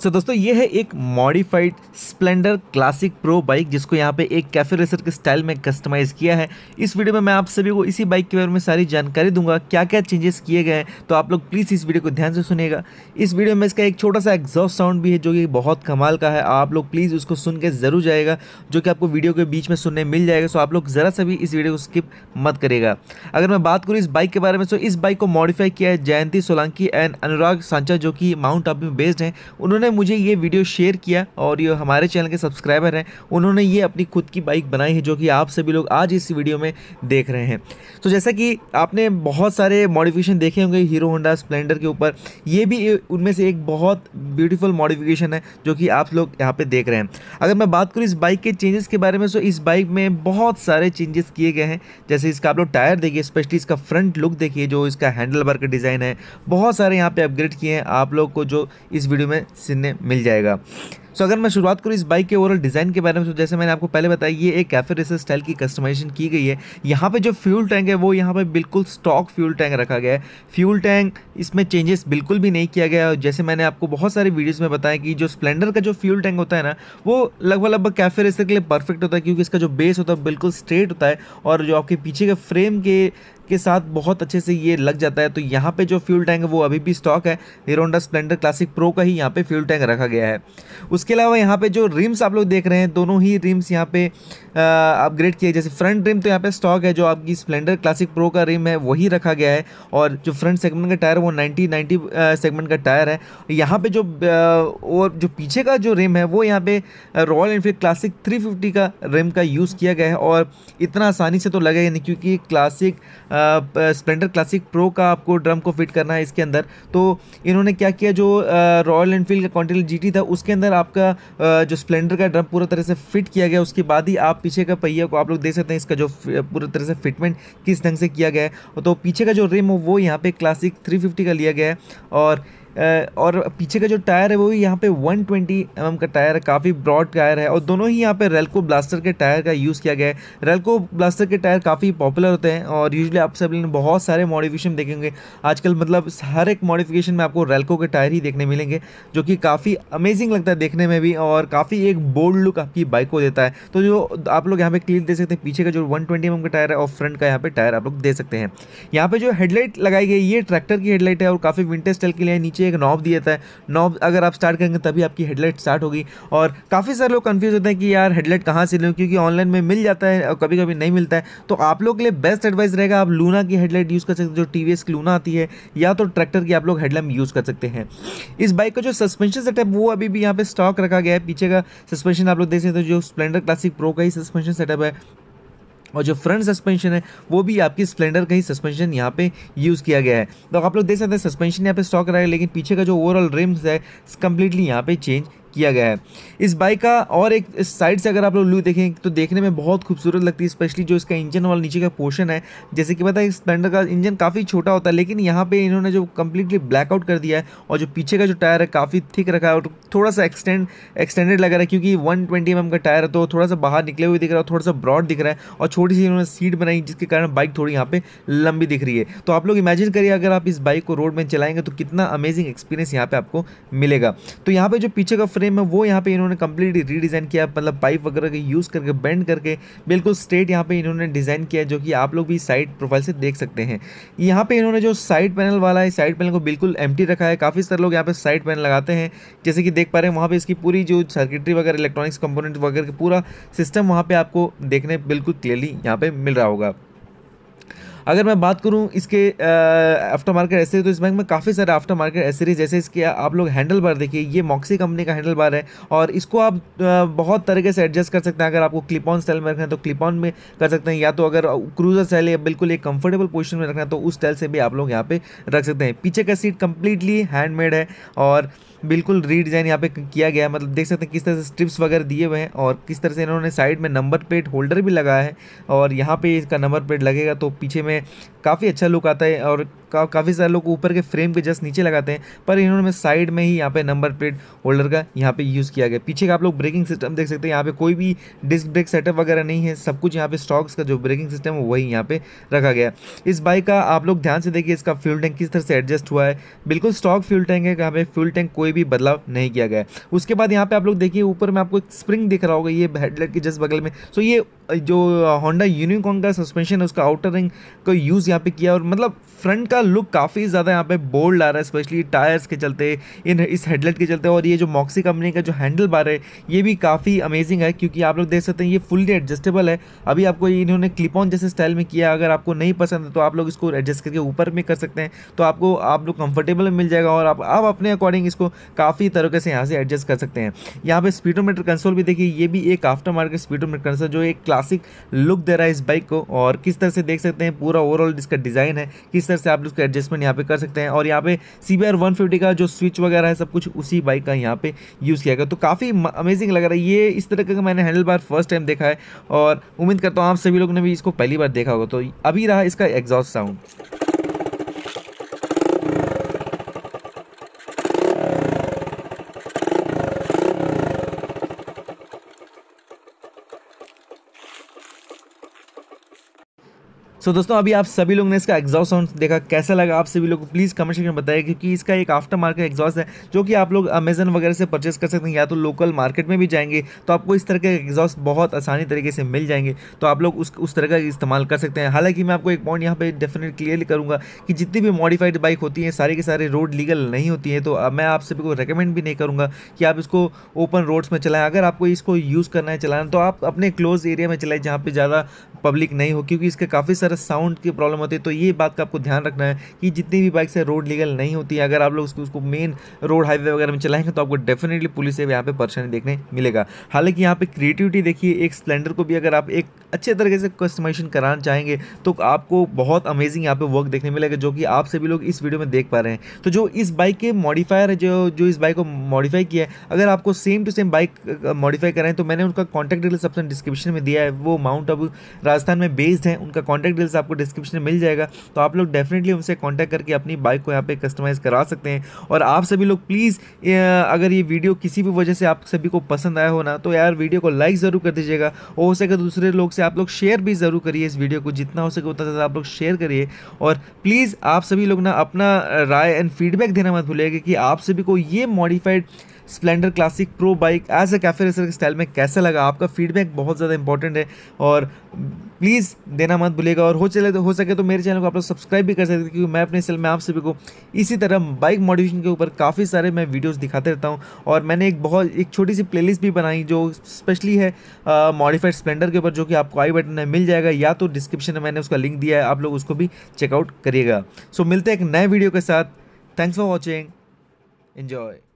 सो so, दोस्तों ये है एक modified Splendor classic pro bike जिसको यहाँ पे एक कैफे रेसर के स्टाइल में कस्टमाइज़ किया है इस वीडियो में मैं आप सभी को इसी बाइक के बारे में सारी जानकारी दूंगा क्या क्या चेंजेस किए गए हैं तो आप लोग प्लीज़ इस वीडियो को ध्यान से सुनेगा इस वीडियो में इसका एक छोटा सा एग्जॉस्ट साउंड भी है जो कि बहुत कमाल का है आप लोग प्लीज़ उसको सुन के ज़रूर जाएगा जो कि आपको वीडियो के बीच में सुनने मिल जाएगा सो आप लोग ज़रा सा भी इस वीडियो को स्किप मत करेगा अगर मैं बात करूँ इस बाइक के बारे में तो इस बाइक को मॉडिफाई किया है जयंती सोलंकी एंड अनुराग सांचा जो कि माउंट आबू में बेस्ड हैं उन्होंने जिन्होंने मुझे ये वीडियो शेयर किया और ये हमारे चैनल के सब्सक्राइबर हैं उन्होंने ये अपनी खुद की बाइक बनाई है जो कि आप सभी लोग आज इस वीडियो में देख रहे हैं तो जैसा कि आपने बहुत सारे मॉडिफिकेशन देखे होंगे हीरो होंडा स्प्लेंडर के ऊपर ये भी उनमें से एक बहुत ब्यूटीफुल मॉडिफिकेशन है जो कि आप लोग यहाँ पर देख रहे हैं अगर मैं बात करूँ इस बाइक के चेंजेस के बारे में तो इस बाइक में बहुत सारे चेंजेस किए गए हैं जैसे इसका आप लोग टायर देखिए स्पेशली इसका फ्रंट लुक देखिए जो इसका हैंडल बार का डिज़ाइन है बहुत सारे यहाँ पर अपग्रेड किए हैं आप लोग को जो इस वीडियो में देखने मिल जाएगा सो अगर मैं शुरुआत करूँ इस बाइक के ओवरऑल डिज़ाइन के बारे में तो जैसे मैंने आपको पहले बताया ये एक कैफे रेसर स्टाइल की कस्टमाइजेशन की गई है यहाँ पे जो फ्यूल टैंक है वो यहाँ पे बिल्कुल स्टॉक फ्यूल टैंक रखा गया है फ्यूल टैंक इसमें चेंजेस बिल्कुल भी नहीं किया गया और जैसे मैंने आपको बहुत सारे वीडियोज़ में बताया कि जो स्प्लेंडर का जो फ्यूल टैंक होता है ना वो लगभग लगभग कैफे रेसर के लिए परफेक्ट होता है क्योंकि इसका जो बेस होता है बिल्कुल स्ट्रेट होता है और जो आपके पीछे के फ्रेम के के साथ बहुत अच्छे से ये लग जाता है तो यहाँ पे जो फ्यूल टैंक है वो अभी भी स्टॉक है हीरोडा स्प्लेंडर क्लासिक प्रो का ही यहाँ पे फ्यूल टैंक रखा गया है उसके अलावा यहाँ पे जो रिम्स आप लोग देख रहे हैं दोनों ही रिम्स यहाँ पे अपग्रेड किए जैसे फ्रंट रिम तो यहाँ पे स्टॉक है जो आपकी स्प्लेंडर क्लासिक प्रो का रिम है वही रखा गया है और जो फ्रंट सेगमेंट का टायर वो नाइन्टी नाइन्टी सेगमेंट का टायर है यहाँ पर जो और जो पीछे का जो रिम है वो यहाँ पर रॉयल इनफील्ड क्लासिक थ्री का रिम का यूज़ किया गया है और इतना आसानी से तो लगेगा नहीं क्योंकि क्लासिक स्प्लेंडर क्लासिक प्रो का आपको ड्रम को फिट करना है इसके अंदर तो इन्होंने क्या किया जो रॉयल एनफील्ड का कॉन्टिनल जी था उसके अंदर आपका जो स्प्लेंडर का ड्रम पूरा तरह से फिट किया गया उसके बाद ही आप पीछे का पहिया को आप लोग देख सकते हैं इसका जो पूरी तरह से फिटमेंट किस ढंग से किया गया है तो पीछे का जो रिम हो वो यहाँ पर क्लासिक थ्री का लिया गया है और और पीछे का जो टायर है वो भी यहाँ पे 120 ट्वेंटी mm का टायर है काफ़ी ब्रॉड टायर है और दोनों ही यहाँ पे रेलको ब्लास्टर के टायर का यूज़ किया गया है रेलको ब्लास्टर के टायर काफ़ी पॉपुलर होते हैं और यूजली आप सब ने बहुत सारे मॉडिफिकेशन देखेंगे आजकल मतलब हर एक मॉडिफिकेशन में आपको रेलको के टायर ही देखने मिलेंगे जो कि काफ़ी अमेजिंग लगता है देखने में भी और काफ़ी एक बोल्ड लुक आपकी बाइक को देता है तो जो आप लोग यहाँ पे क्लियर दे सकते हैं पीछे का जो वन ट्वेंटी का टायर है और फ्रंट का यहाँ पर टायर आप लोग दे सकते हैं यहाँ पर जो हेडलाइट लगाई गई ये ट्रैक्टर की हेडलाइट है और काफ़ी विंटेज स्टाइल के लिए नीचे एक नॉब दिया था नॉब अगर आप स्टार्ट करेंगे तभी आपकी हेडलाइट स्टार्ट होगी और काफ़ी सारे लोग कन्फ्यूज़ होते हैं कि यार हेडलाइट कहाँ से लूँ क्योंकि ऑनलाइन में मिल जाता है और कभी कभी नहीं मिलता है तो आप लोग के लिए बेस्ट एडवाइस रहेगा आप लूना की हेडलाइट यूज़ कर सकते हैं जो टी वी की लूना आती है या तो ट्रैक्टर की आप लोग हेडलाइट यूज़ कर सकते हैं इस बाइक का जो सस्पेंशन सेटअप वो अभी भी यहाँ पर स्टॉक रखा गया है पीछे का सस्पेंशन आप लोग देख सकते हो जो स्पलेंडर क्लासिक प्रो का ही सस्पेंशन सेटअप है और जो फ्रंट सस्पेंशन है वो भी आपकी स्प्लेंडर का ही सस्पेंशन यहाँ पे यूज़ किया गया है तो आप लोग देख सकते हैं सस्पेंशन यहाँ पे स्टॉक रहा है लेकिन पीछे का जो ओवरऑल रिम्स है कम्प्लीटली यहाँ पे चेंज किया गया है इस बाइक का और एक साइड से अगर आप लोग लू देखें तो देखने में बहुत खूबसूरत लगती है स्पेशली जो इसका इंजन वाला नीचे का पोर्शन है जैसे कि पता है स्प्लेंडर का इंजन काफ़ी छोटा होता है लेकिन यहाँ पे इन्होंने जो कम्प्लीटली ब्लैकआउट कर दिया है और जो पीछे का जो टायर है काफ़ी थिक रखा है और थोड़ा सा एक्सटेंड एक्सटेंडेड लग रहा है क्योंकि वन ट्वेंटी mm का टायर है तो थोड़ा सा बाहर निकले हुए दिख रहा है थोड़ा सा ब्रॉड दिख रहा है और छोटी सी इन्होंने सीट बनाई जिसके कारण बाइक थोड़ी यहाँ पर लंबी दिख रही है तो आप लोग इमेजिन करिए अगर आप इस बाइक को रोड में चलाएंगे तो कितना अमेजिंग एक्सपीरियंस यहाँ पर आपको मिलेगा तो यहाँ पर जो पीछे का फ्रेम है वो यहाँ पे इन्होंने कम्प्लीट रीडिज़ाइन किया मतलब पाइप वगैरह का यूज़ करके बेंड करके बिल्कुल स्ट्रेट यहाँ पे इन्होंने डिज़ाइन किया जो कि आप लोग भी साइड प्रोफाइल से देख सकते हैं यहाँ पे इन्होंने जो साइड पैनल वाला है साइड पैनल को बिल्कुल एम रखा है काफ़ी सारे लोग यहाँ पर साइड पैनल लगाते हैं जैसे कि देख पा रहे हैं वहाँ पर इसकी पूरी जो सर्किटरी वगैरह इलेक्ट्रॉनिक्स कंपोनेंट वगैरह का पूरा सिस्टम वहाँ पर आपको देखने बिल्कुल क्लियरली यहाँ पर मिल रहा होगा अगर मैं बात करूँ इसके आफ्टर मार्केट एसेरी तो इस बैंक में काफ़ी सारे आफ्टर मार्केट एसेरी जैसे इसके आप लोग हैंडल बार देखिए ये मॉक्सी कंपनी का हैंडल बार है और इसको आप बहुत तरीके से एडजस्ट कर सकते हैं अगर आपको क्लिप ऑन स्टाइल में रखना है तो क्लिप ऑन में कर सकते हैं या तो अगर क्रूजर स्टाइल या बिल्कुल एक कंफर्टेबल पोजिशन में रखना है तो उस स्टाइल से भी आप लोग यहाँ पर रख सकते हैं पीछे का सीट कंप्लीटली हैंडमेड है और बिल्कुल रीडिज़ाइन यहाँ पे किया गया है मतलब देख सकते हैं किस तरह से स्ट्रिप्स वगैरह दिए हुए हैं और किस तरह से इन्होंने साइड में नंबर प्लेट होल्डर भी लगाया है और यहाँ पे इसका नंबर प्लेट लगेगा तो पीछे में काफ़ी अच्छा लुक आता है और का, काफ़ी सारे लोग ऊपर के फ्रेम के जस्ट नीचे लगाते हैं पर इन्होंने साइड में ही यहाँ पे नंबर प्लेट होल्डर का यहाँ पे यूज़ किया गया पीछे का आप लोग ब्रेकिंग सिस्टम देख सकते हैं यहाँ पे कोई भी डिस्क ब्रेक सेटअप वगैरह नहीं है सब कुछ यहाँ पे स्टॉक्स का जो ब्रेकिंग सिस्टम है वही यहाँ पर रखा गया इस बाइक का आप लोग ध्यान से देखिए इसका फ्यूल टैंक किस तरह से एडजस्ट हुआ है बिल्कुल स्टॉक फ्यूल टैंक है यहाँ पे फ्यूल टैंक कोई कोई भी बदलाव नहीं किया गया है उसके बाद यहाँ पे आप लोग देखिए ऊपर में आपको एक स्प्रिंग दिख रहा होगा ये हेडलाइट के जस्ट बगल में सो ये जो होंडा यूनिकॉन का सस्पेंशन है उसका आउटर रिंग का यूज़ यहाँ पे किया और मतलब फ्रंट का लुक काफ़ी ज़्यादा यहाँ पे बोल्ड आ रहा है स्पेशली टायर्स के चलते इन इस हेडलाइट के चलते और ये जो मॉक्सी कंपनी का जो हैंडल बार है ये भी काफ़ी अमेजिंग है क्योंकि आप लोग देख सकते हैं ये फुल्ली एडजस्टेबल है अभी आपको इन्होंने क्लिप ऑन जैसे स्टाइल में किया अगर आपको नहीं पसंद है तो आप लोग इसको एडजस्ट करके ऊपर में कर सकते हैं तो आपको आप लोग कंफर्टेबल मिल जाएगा और आप अपने अकॉर्डिंग इसको काफ़ी तरीके से यहाँ से एडजस्ट कर सकते हैं यहाँ पे स्पीडोमीटर कंसोल भी देखिए ये भी एक आफ्टर मार्केट स्पीडोमीटर कंसोल जो एक क्लासिक लुक दे रहा है इस बाइक को और किस तरह से देख सकते हैं पूरा ओवरऑल इसका डिज़ाइन है किस तरह से आप उसका एडजस्टमेंट यहाँ पे कर सकते हैं और यहाँ पे C B R one fifty का जो स्विच वगैरह है सब कुछ उसी बाइक का यहाँ पर यूज़ किया गया तो काफ़ी अमेजिंग लग रहा है ये इस तरह का मैंने हैंडल बार फर्स्ट टाइम देखा है और उम्मीद करता हूँ आप सभी लोगों ने भी इसको पहली बार देखा होगा तो अभी रहा इसका एग्जॉस्ट साउंड सो so, दोस्तों अभी आप सभी लोग ने इसका एग्जॉस्ट साउंड देखा कैसा लगा आप सभी लोग को प्लीज़ कमेंट सेक्शन में बताइए क्योंकि इसका एक आफ्टर मार्केट एग्जॉस्ट है जो कि आप लोग अमेजन वगैरह से परचेस कर सकते हैं या तो लोकल मार्केट में भी जाएंगे तो आपको इस तरह के एग्जॉस्ट बहुत आसानी तरीके से मिल जाएंगे तो आप लोग उस उस तरह का इस्तेमाल कर सकते हैं हालांकि मैं आपको एक पॉइंट यहाँ पर डेफिनेट क्लियरली करूँगा कि जितनी भी मॉडिफाइड बाइक होती है सारे के सारे रोड लीगल नहीं होती है तो मैं आप सभी को रिकमेंड भी नहीं करूँगा कि आप इसको ओपन रोड्स में चलाएं अगर आपको इसको यूज़ करना है चलाना तो आप अपने क्लोज एरिया में चलाएं जहाँ पर ज़्यादा पब्लिक नहीं हो क्योंकि इसके काफ़ी सारे ज़रा साउंड की प्रॉब्लम होती है तो ये बात का आपको ध्यान रखना है कि जितनी भी बाइक्स है रोड लीगल नहीं होती है अगर आप लोग उसको उसको मेन रोड हाईवे वगैरह में चलाएंगे तो आपको डेफिनेटली पुलिस से यहाँ पर परेशानी देखने मिलेगा हालांकि यहाँ पर क्रिएटिविटी देखिए एक स्प्लेंडर को भी अगर आप एक अच्छे तरीके से कस्टमाइजेशन कराना चाहेंगे तो आपको बहुत अमेजिंग यहाँ पे वर्क देखने मिलेगा जो कि आप सभी लोग इस वीडियो में देख पा रहे हैं तो जो इस बाइक के मॉडिफायर है जो जो इस बाइक को मॉडिफाई किया है अगर आपको same to same bike modify कराएं तो मैंने उनका कॉन्टैक्ट डिटेल्स अपने डिस्क्रिप्शन में दिया है वो माउंट अबू राजस्थान में बेस्ड है उनका कॉन्टैक्ट डिटेल्स आपको डिस्क्रिप्शन में मिल जाएगा तो आप लोग डेफिनेटली उनसे कॉन्टैक्ट करके अपनी बाइक को यहाँ पर कस्टमाइज़ करा सकते हैं और आप सभी लोग प्लीज़ अगर ये वीडियो किसी भी वजह से आप सभी को पसंद आया हो ना तो यार वीडियो को लाइक ज़रूर कर दीजिएगा और हो सके तो दूसरे लोग से आप लोग शेयर भी ज़रूर करिए इस वीडियो को जितना हो सके उतना ज़्यादा आप लोग शेयर करिए और प्लीज़ आप सभी लोग ना अपना राय एंड फीडबैक देना मत भूलिएगा कि आप सभी को ये modified Splendor classic pro bike as a cafe racer के स्टाइल में कैसा लगा आपका फीडबैक बहुत ज़्यादा इंपॉर्टेंट है और प्लीज़ देना मत भूलेगा और हो चले तो हो सके तो मेरे चैनल को आप लोग सब्सक्राइब भी कर सकते हैं क्योंकि मैं अपने चैनल में आप सभी को इसी तरह बाइक मॉडिफिकेशन के ऊपर काफ़ी सारे मैं वीडियोस दिखाते रहता हूँ और मैंने एक बहुत एक छोटी सी प्लेलिस्ट भी बनाई जो स्पेशली है मॉडिफाइड स्प्लेंडर के ऊपर जो कि आपको आई बटन में मिल जाएगा या तो डिस्क्रिप्शन में मैंने उसका लिंक दिया है आप लोग उसको भी चेकआउट करिएगा सो मिलते हैं एक नए वीडियो के साथ थैंक्स फॉर वॉचिंग एन्जॉय